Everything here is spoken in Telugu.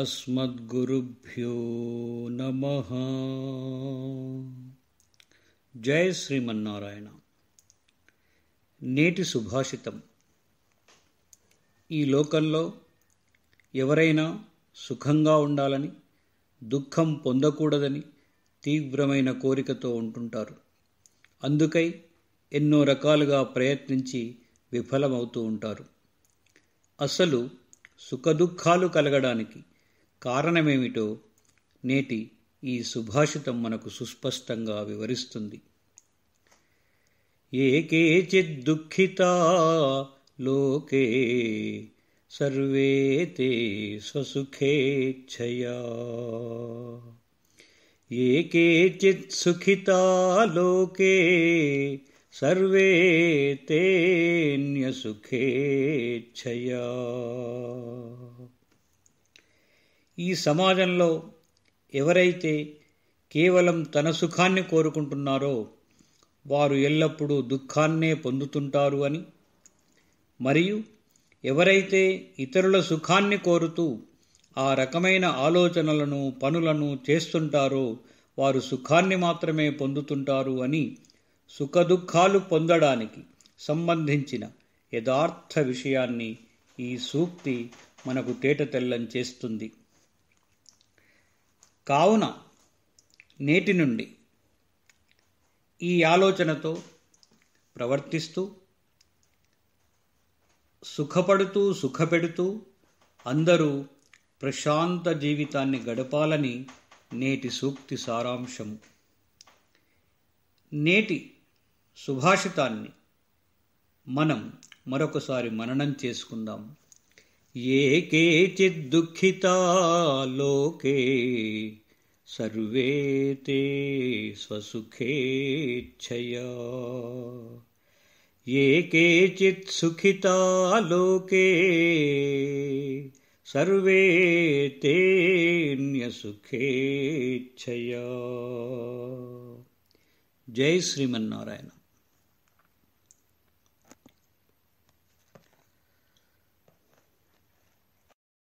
అస్మద్గురుభ్యో నమ జయ శ్రీమన్నారాయణ నేటి సుభాషితం ఈ లోకంలో ఎవరైనా సుఖంగా ఉండాలని దుఃఖం పొందకూడదని తీవ్రమైన కోరికతో ఉంటుంటారు అందుకై ఎన్నో రకాలుగా ప్రయత్నించి విఫలమవుతూ ఉంటారు అసలు సుఖదుఖాలు కలగడానికి కారణమేమిటో నేటి ఈ సుభాషితం మనకు సుస్పష్టంగా వివరిస్తుంది ఏ దుఃఖిత లోకే సర్వే తే స్వసుఖేచ్ఛయా ये केचित् सुखिता लोके सर्वे ఈ సమాజంలో ఎవరైతే కేవలం తన సుఖాన్ని కోరుకుంటున్నారో వారు ఎల్లప్పుడూ దుఃఖాన్నే పొందుతుంటారు అని మరియు ఎవరైతే ఇతరుల సుఖాన్ని కోరుతూ ఆ రకమైన ఆలోచనలను పనులను చేస్తుంటారో వారు సుఖాన్ని మాత్రమే పొందుతుంటారు అని సుఖదుఖాలు పొందడానికి సంబంధించిన యథార్థ విషయాన్ని ఈ సూక్తి మనకు తేటతెల్లం చేస్తుంది కావున నేటి నుండి ఈ ఆలోచనతో ప్రవర్తిస్తూ సుఖపడుతూ సుఖపెడుతూ అందరూ ప్రశాంత జీవితాన్ని గడపాలని నేటి సూక్తి సారాంశము నేటి సుభాషితాన్ని మనం మరొకసారి మననం చేసుకుందాం ఏ దుఃఖిత లోకే సర్వే స్వసుఖేచ్ఛయ స్వసుఖేచ్ఛయా ఏ కేచిత్ సుఖిత లోకే सर्वे तेन्यसुखेच्छया जय श्रीमन्नारायण